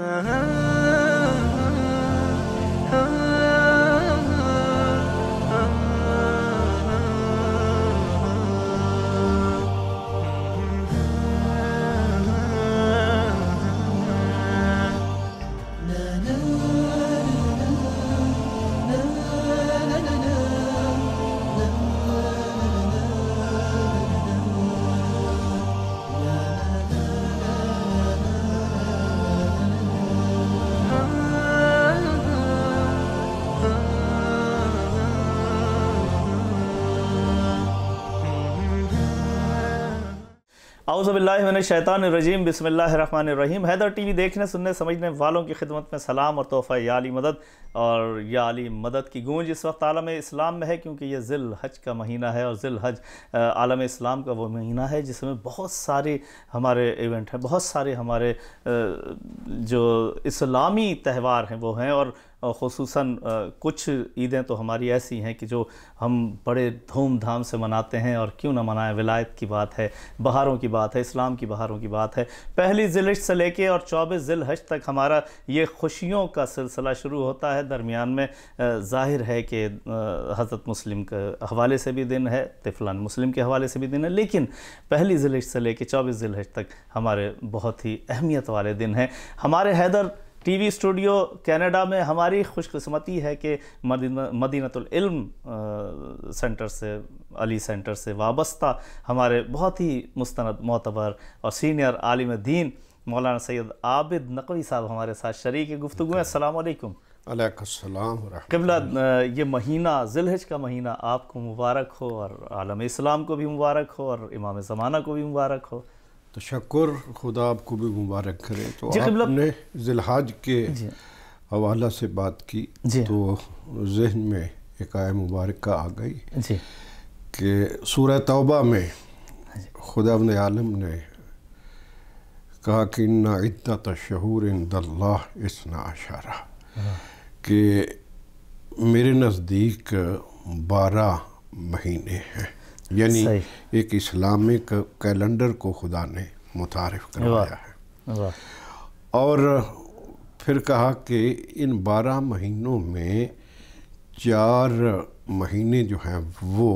Uh-huh. اعوذ باللہ من الشیطان الرجیم بسم اللہ الرحمن الرحیم حیدر ٹی وی دیکھنے سننے سمجھنے والوں کی خدمت میں سلام اور تحفہ یا علی مدد اور یا علی مدد کی گونج اس وقت عالم اسلام میں ہے کیونکہ یہ ذی الحج کا مہینہ ہے اور ذی الحج عالم اسلام کا وہ مہینہ ہے جس میں بہت سارے ہمارے ایونٹ ہیں بہت سارے ہمارے جو اسلامی تہوار ہیں وہ ہیں اور خصوصاً کچھ عیدیں تو ہماری ایسی ہیں کہ جو ہم بڑے دھوم دھام سے مناتے ہیں اور کیوں نہ منائیں ولایت کی بات ہے بہاروں کی بات ہے اسلام کی بہاروں کی بات ہے پہلی ذلج سے لے کے اور چوبیس ذی الحج تک ہمارا یہ خوشیوں کا سلسلہ شروع ہوتا ہے درمیان میں ظاہر ہے کہ حضرت مسلم کے حوالے سے بھی دن ہے طفلان مسلم کے حوالے سے بھی دن ہے لیکن پہلی ذلج سے لے کے چوبیس زلحش تک ہمارے بہت ہی اہمیت والے دن ہیں ہمارے Haider T V studio Canada میں ہماری خوش قسمتی ہے کہ مدینہ العلم سینٹر سے علی سینٹر سے وابستہ ہمارے بہت ہی مستند معتبر اور سینئر عالم دین مولانا سید عابد نقوی صاحب ہمارے ساتھ شریک گفتگو ہے السلام علیکم علیکم السلام قبلہ یہ مہینہ ذلحج کا مہینہ آپ کو مبارک ہو اور عالم اسلام کو بھی مبارک ہو اور امام زمانہ کو بھی مبارک ہو تشکر خدا آپ کو بھی مبارک کرے تو جی، آپ نے ذلحاج کے جی۔ حوالہ سے بات کی جی۔ تو ذہن میں ایک آئے مبارکہ آ گئی کہ سورہ توبہ میں خدا ابن عالم نے کہا کہ ان عدت تشہور اند اللہ اسنا اشارہ ہاں۔ کہ میرے نزدیک بارہ مہینے ہیں یعنی ایک اسلامک کیلنڈر کو خدا نے متعارف کروایا ہے اور پھر کہا کہ ان بارہ مہینوں میں چار مہینے جو ہیں وہ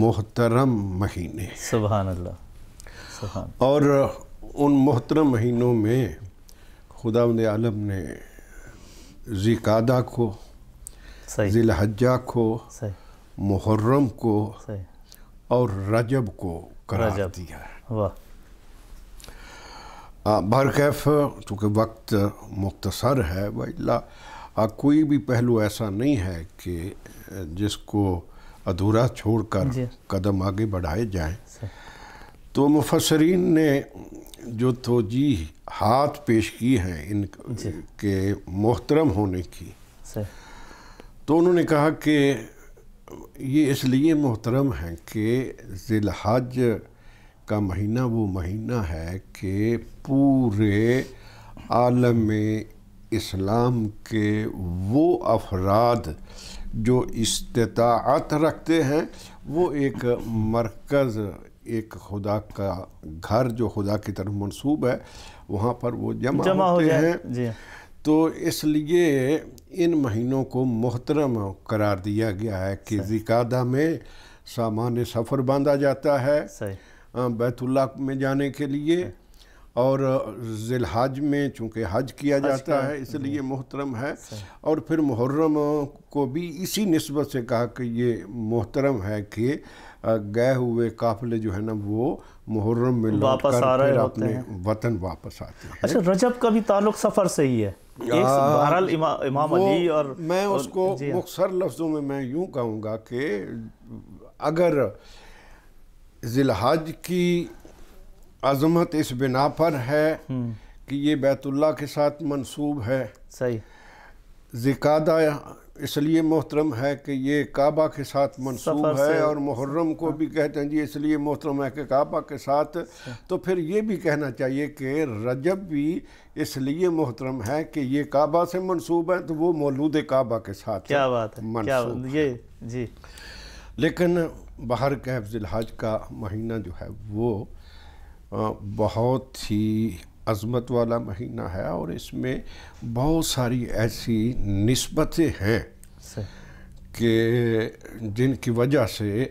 محترم مہینے سبحان اللہ اور ان محترم مہینوں میں خدا عالم نے ذیقادہ کو ذی الحجہ کو محرم کو اور رجب کو کرا دیا ہے برقیف چونکہ وقت مختصر ہے کوئی بھی پہلو ایسا نہیں ہے کہ جس کو ادھورا چھوڑ کر جی۔ قدم آگے بڑھائے جائیں تو مفسرین نے جو توجیح ہاتھ پیش کی ہیں ان جی۔ کے محترم ہونے کی تو انہوں نے کہا کہ یہ اس لیے محترم ہیں کہ ذلحج کا مہینہ وہ مہینہ ہے کہ پورے عالم اسلام کے وہ افراد جو استطاعت رکھتے ہیں وہ ایک مرکز ایک خدا کا گھر جو خدا کی طرف منصوب ہے وہاں پر وہ جمع ہوتے ہیں جی۔ تو اس لیے ان مہینوں کو محترم قرار دیا گیا ہے کہ زکادہ میں سامان سفر باندھا جاتا ہے بیت اللہ میں جانے کے لیے اور ذی الحج میں چونکہ حج کیا جاتا ہے اس لیے محترم ہے اور پھر محرم کو بھی اسی نسبت سے کہا کہ یہ محترم ہے کہ گئے ہوئے قافلے جو ہے نا وہ محرم میں لوٹ کر کر اپنے وطن واپس آتے ہیں اچھا رجب کا بھی تعلق سفر سے ہی ہے بہرحال امام علی اور میں اس کو جی ہاں۔ مخصر لفظوں میں میں یوں کہوں گا کہ اگر ذلحج کی عظمت اس بنا پر ہے کہ یہ بیت اللہ کے ساتھ منصوب ہے صحیح زکادہ اس لیے محترم ہے کہ یہ کعبہ کے ساتھ منصوب ہے اور محرم کو بھی کہتے ہیں جی اس لیے محترم ہے کہ کعبہ کے ساتھ اچھا۔ تو پھر یہ بھی کہنا چاہیے کہ رجب بھی اس لیے محترم ہے کہ یہ کعبہ سے منصوب ہے تو وہ مولود کعبہ کے ساتھ یہ جی لیکن حفظ الحاج کا مہینہ جو ہے وہ بہت ہی عظمت والا مہینہ ہے اور اس میں بہت ساری ایسی نسبتیں ہیں کہ جن کی وجہ سے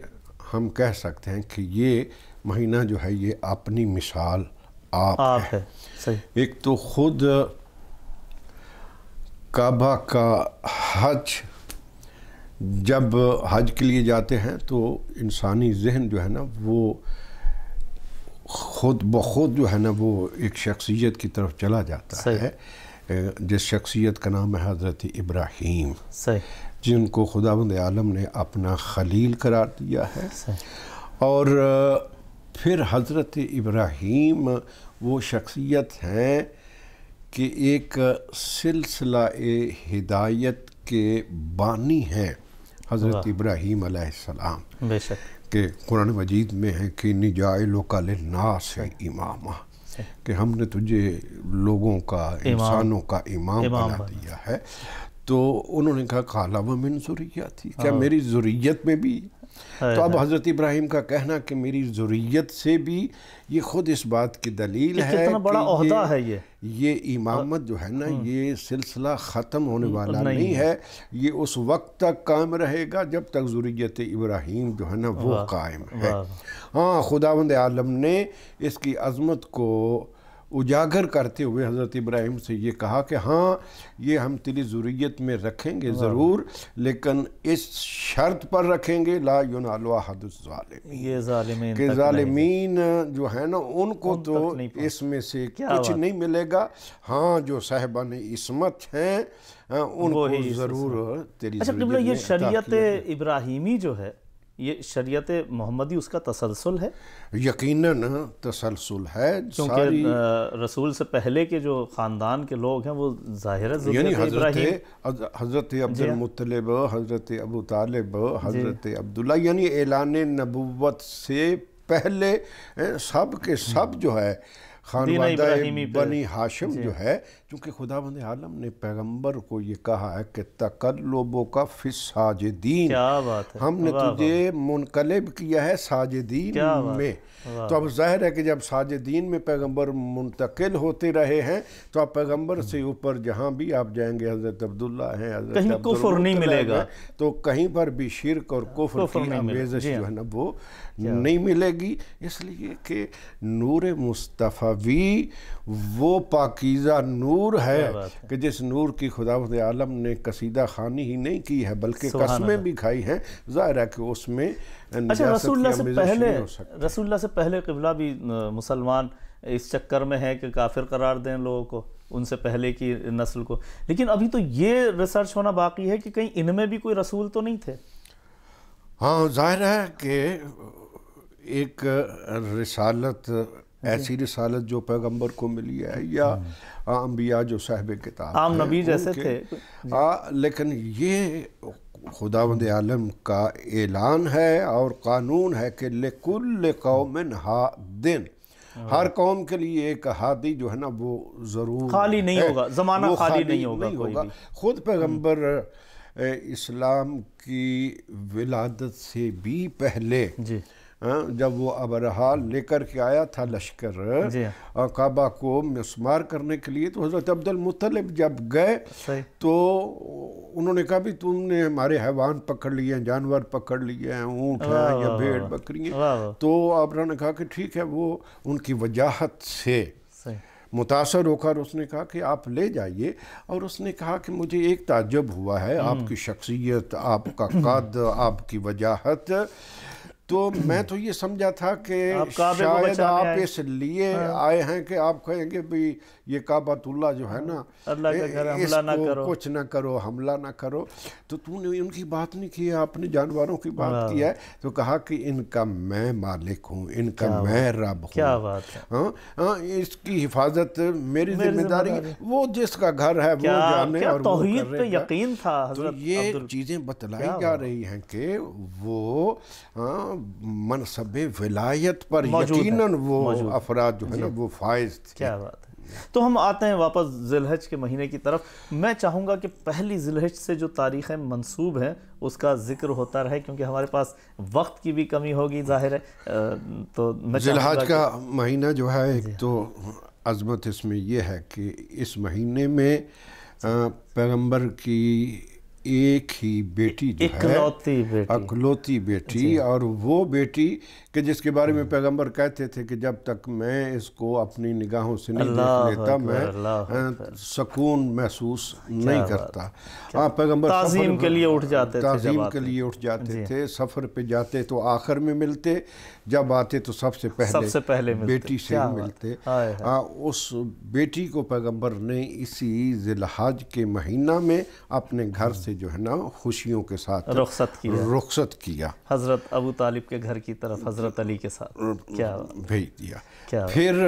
ہم کہہ سکتے ہیں کہ یہ مہینہ جو ہے یہ اپنی مثال آپ ہے ایک تو خود کعبہ کا حج جب حج کے لیے جاتے ہیں تو انسانی ذہن جو ہے نا وہ خود بخود جو ہے نا وہ ایک شخصیت کی طرف چلا جاتا ہے جس شخصیت کا نام ہے حضرت ابراہیم جن کو خدا بند عالم نے اپنا خلیل قرار دیا ہے اور پھر حضرت ابراہیم وہ شخصیت ہیں کہ ایک سلسلہ ہدایت کے بانی ہیں حضرت ابراہیم علیہ السلام کہ قرآن مجید میں ہے کہ نجائل و کال ناس ہے امامہ کہ ہم نے تجھے لوگوں کا انسانوں کا امام بنا دیا ہے تو انہوں نے کہا کالا من ضروریات تھی کیا ہاں۔ میری ضروریت میں بھی تو اب حضرت ابراہیم کا کہنا کہ میری ضروریت سے بھی یہ خود اس بات کی دلیل ہے کتنا بڑا عہدہ ہے یہ یہ امامت جو ہے نا ہاں۔ یہ سلسلہ ختم ہونے ہاں۔ والا نہیں ہے یہ اس وقت تک قائم رہے گا جب تک ضروریت ابراہیم جو ہے نا وہ قائم ہے ہاں خداوند عالم نے اس کی عظمت کو اجاگر کرتے ہوئے حضرت ابراہیم سے یہ کہا کہ ہاں یہ ہم تیری ضروریت میں رکھیں گے ضرور لیکن اس شرط پر رکھیں گے لا الظالمین یہ ظالمین کہ ظالمین جو ہے نا ان کو تو اس میں سے کچھ نہیں ملے گا ہاں جو صاحبان عصمت ہیں ہاں، ان کو ضرور تیری اچھا، یہ شریعت ابراہیمی جو ہے یہ شریعت محمدی اس کا تسلسل ہے یقیناً تسلسل ہے کیونکہ ساری رسول سے پہلے کے جو خاندان کے لوگ ہیں وہ ظاہر ہے یعنی حضرت حضرت جی۔ عبد المطلب حضرت ابو طالب جی۔ حضرت عبداللہ یعنی اعلان نبوت سے پہلے سب کے سب جو ہے خانوادہ بنی حاشم جی۔ جو ہے چونکہ خدا بند عالم نے پیغمبر کو یہ کہا ہے کہ تقلبوں کیا بات ہے ہم نے تجھے منقلب کیا ہے ساجدین میں میں تو اب ظاہر ہے کہ جب ساجدین پیغمبر منتقل ہوتے رہے ہیں تو آپ پیغمبر سے اوپر جہاں بھی آپ جائیں گے حضرت عبداللہ حضرت ملے گا تو کہیں پر بھی شرک اور کفر کی جو جی ہاں۔ ہے نا وہ جی ہاں۔ نہیں ملے گی اس لیے کہ نور مصطفی وہ پاکیزہ نور نور ہے کہ جس نور کی خدا و عالم نے قصیدہ خانی ہی نہیں کی ہے بلکہ قسمیں بھی کھائی ہیں ظاہر ہے کہ اس میں اچھا، رسول اللہ سے پہلے رسول اللہ سے پہلے قبلہ بھی مسلمان اس چکر میں ہے کہ کافر قرار دیں لوگوں کو ان سے پہلے کی نسل کو لیکن ابھی تو یہ ریسرچ ہونا باقی ہے کہ کہیں ان میں بھی کوئی رسول تو نہیں تھے ہاں ظاہر ہے کہ ایک رسالت ایسی جی۔ رسالت جو پیغمبر کو ملی ہے یا ہاں۔ انبیاء جو صاحب کتاب عام نبی جیسے تھے جی۔ لیکن یہ خداوند عالم کا اعلان ہے اور قانون ہے کہ لکل قوم ہا دن ہاں۔ ہر قوم کے لیے ایک ہادی جو ہے نا وہ ضرور خالی نہیں ہوگا زمانہ خالی نہیں ہوگا خود پیغمبر ہاں۔ اسلام کی ولادت سے بھی پہلے جی ہاں، جب وہ ابرہا لے کر کے آیا تھا لشکر جی۔ کعبہ کو مسمار کرنے کے لیے تو حضرت عبد المطلب جب گئے تو انہوں نے کہا بھی تم نے ہمارے حیوان پکڑ لیے ہیں جانور پکڑ لیے ہیں اونٹ یا بھیڑ بکری ہیں تو آبرہ نے کہا کہ ٹھیک ہے وہ ان کی وجاہت سے متاثر ہو کر اس نے کہا کہ آپ لے جائیے اور اس نے کہا کہ مجھے ایک تعجب ہوا ہے آپ کی شخصیت آپ کا قد آپ کی وجاہت تو میں تو یہ سمجھا تھا کہ شاید آپ اس لیے ہاں۔ آئے ہیں کہ آپ کہیں گے بھی یہ کعبت اللہ جو ہے نا کچھ نہ کرو حملہ نہ کرو تو تو نے ان کی بات نہیں کی ہے اپنے جانوروں کی بات کی ہے تو کہا کہ ان کا میں مالک ہوں ان کا میں رب ہوں کیا بات ہے ہاں، ہاں، اس کی حفاظت میری ذمہ داری وہ جس کا گھر ہے وہ جانے اور یہ چیزیں بتلائی جا رہی ہیں کہ وہ ہاں، منصب ولایت پر یقیناً وہ افراد جو ہے جی۔ وہ فائز تھے کیا بات تو ہم آتے ہیں واپس کے مہینے کی طرف میں چاہوں گا کہ پہلی سے جو تاریخیں منصوب ہیں اس کا ذکر ہوتا رہے کیونکہ ہمارے پاس وقت کی بھی کمی ہوگی ظاہر ہے کا مہینہ جو ہے ایک جی۔ تو عظمت اس میں یہ ہے کہ اس مہینے میں پیغمبر کی ایک ہی بیٹی جو ہے اکلوتی بیٹی جی۔ اور وہ بیٹی کہ جس کے بارے میں ہاں۔ پیغمبر کہتے تھے کہ جب تک میں اس کو اپنی نگاہوں سے نہیں دیکھ لیتا میں ہاں، سکون محسوس نہیں کرتا ہاں، تعظیم کے لیے اٹھ اٹھ جاتے جاتے جی۔ تھے تھے تعظیم کے لیے سفر پہ جاتے تو آخر میں ملتے جب آتے تو سب سے پہلے بیٹی سے ملتے اس بیٹی کو پیغمبر نے اسی ذلحج کے مہینہ میں اپنے گھر سے جو ہے نا خوشیوں کے ساتھ رخصت کیا حضرت ابو طالب کے گھر کی طرف حضرت حضرت علی کے کیا بھیج دیا پھر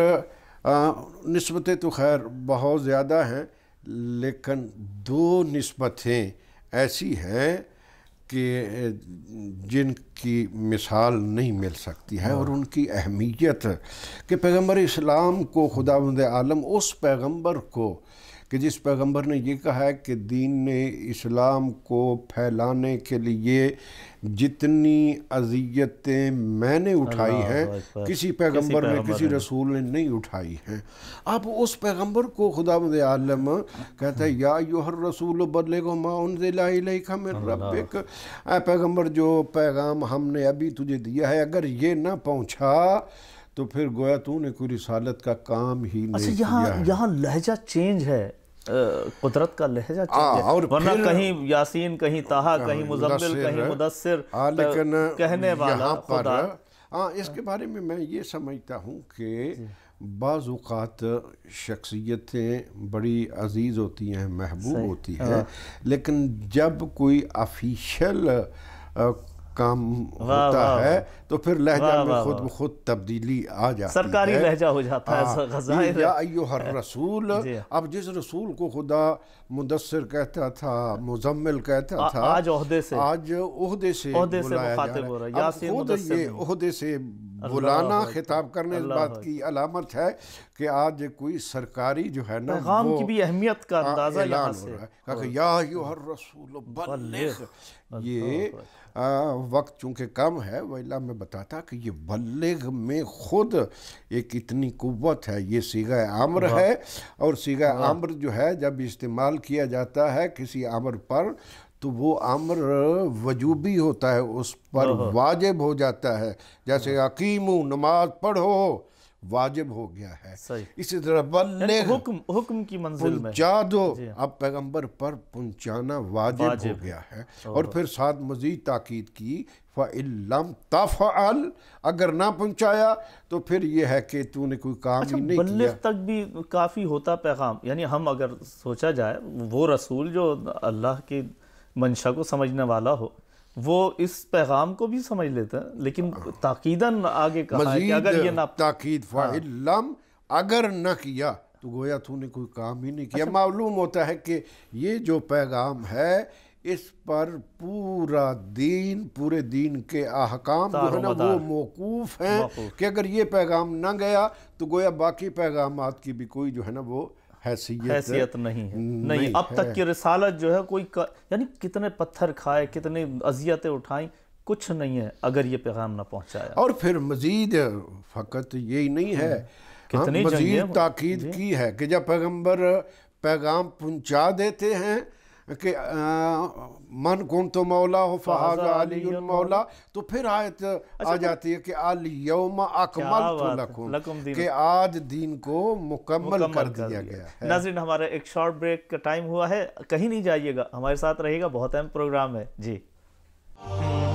نسبتیں تو خیر بہت زیادہ ہیں لیکن دو نسبتیں ایسی ہیں کہ جن کی مثال نہیں مل سکتی ہے اور ہاں۔ ان کی اہمیت کہ پیغمبر اسلام کو خدا بند عالم اس پیغمبر کو کہ جس پیغمبر نے یہ کہا ہے کہ دین نے اسلام کو پھیلانے کے لیے جتنی اذیتیں میں نے اٹھائی ہیں کسی پیغمبر نے کسی رسول نے نہیں اٹھائی ہیں اب اس پیغمبر کو خدا مد عالم کہتا ہے یا یوہر رسول و بدلے گو ماؤن ربک اے پیغمبر جو پیغام ہم نے ابھی تجھے دیا ہے اگر یہ نہ پہنچا تو پھر گویا تو نے کوئی رسالت کا کام ہی اچھا، نہیں یہاں یہاں لہجہ چینج ہے قدرت کا لہجہ ورنہ کہیں کہیں کہیں کہیں یاسین تاہا کہنے والا ہاں اس کے بارے میں میں یہ سمجھتا ہوں کہ جی۔ بعض اوقات شخصیتیں بڑی عزیز ہوتی ہیں محبوب ہوتی ہیں لیکن جب کوئی افیشل کام ہوتا ہے تو پھر لہجہ میں خود بخود تبدیلی آ جاتی ہے سرکاری لہجہ ہو جاتا ہے ہاں۔ یا ہر رسول جی۔ اب جس رسول کو خدا مدثر کہتا تھا مزمل کہتا تھا آج عہدے سے آج عہدے سے بلایا جا خود یہ عہدے سے بلانا خطاب کرنے اس بات کی علامت ہے کہ آج کوئی سرکاری جو ہے نا پیغام کی بھی اہمیت کا اندازہ یہاں سے کہ یا ایوہ الرسول بلک یہ وقت چونکہ کم ہے ویلا میں بتاتا کہ یہ بلغ میں خود ایک اتنی قوت ہے یہ سیگہ عامر ہے اور سیگہ عامر جو ہے جب استعمال کیا جاتا ہے کسی عامر پر تو وہ عامر وجوبی ہوتا ہے اس پر واجب ہو جاتا ہے جیسے عقیم نماز پڑھو واجب ہو گیا ہے اسی طرح بلے یعنی حکم حکم کی منزل میں پہنچا دو جی۔ اب پیغمبر پر پہنچانا واجب, واجب ہو گیا ہے اور پھر ساتھ مزید تاکید کی فَإِلَّمْ تَفْعَلْ اگر نہ پہنچایا تو پھر یہ ہے کہ تو نے کوئی کام اچھا، ہی نہیں کیا بلغ تک بھی کافی ہوتا پیغام یعنی ہم اگر سوچا جائے وہ رسول جو اللہ کی منشا کو سمجھنے والا ہو وہ اس پیغام کو بھی سمجھ لیتے ہیں لیکن تاقیداً آگے کہا تاکید ہاں۔ لم اگر نہ کیا تو گویا تو نے کوئی کام ہی نہیں کیا اچھا۔ معلوم ہوتا ہے کہ یہ جو پیغام ہے اس پر پورا دین پورے دین کے احکام جو ہے نا وہ موقوف ہیں کہ اگر یہ پیغام نہ گیا تو گویا باقی پیغامات کی بھی کوئی جو ہے نا وہ حیثیت, نہیں ہے نہیں اب تک کی رسالت جو ہے کوئی یعنی کتنے پتھر کھائے کتنے اذیتیں اٹھائیں کچھ نہیں ہے اگر یہ پیغام نہ پہنچایا اور پھر مزید فقط یہی نہیں ہے ہاں، مزید تاکید جی۔ کی ہے کہ جب پیغمبر پیغام پہنچا دیتے ہیں کہ من گن تو مولا ہو فہاگا علی المولا تو پھر آیت اچھا، آ جاتی ہے کہ علی یوم اکمل تو لکم کہ آج دین کو مکمل کر دیا گیا ہے ناظرین ہمارا ایک شارٹ بریک کا ٹائم ہوا ہے کہیں نہیں جائیے گا ہمارے ساتھ رہے گا بہت اہم پروگرام ہے جی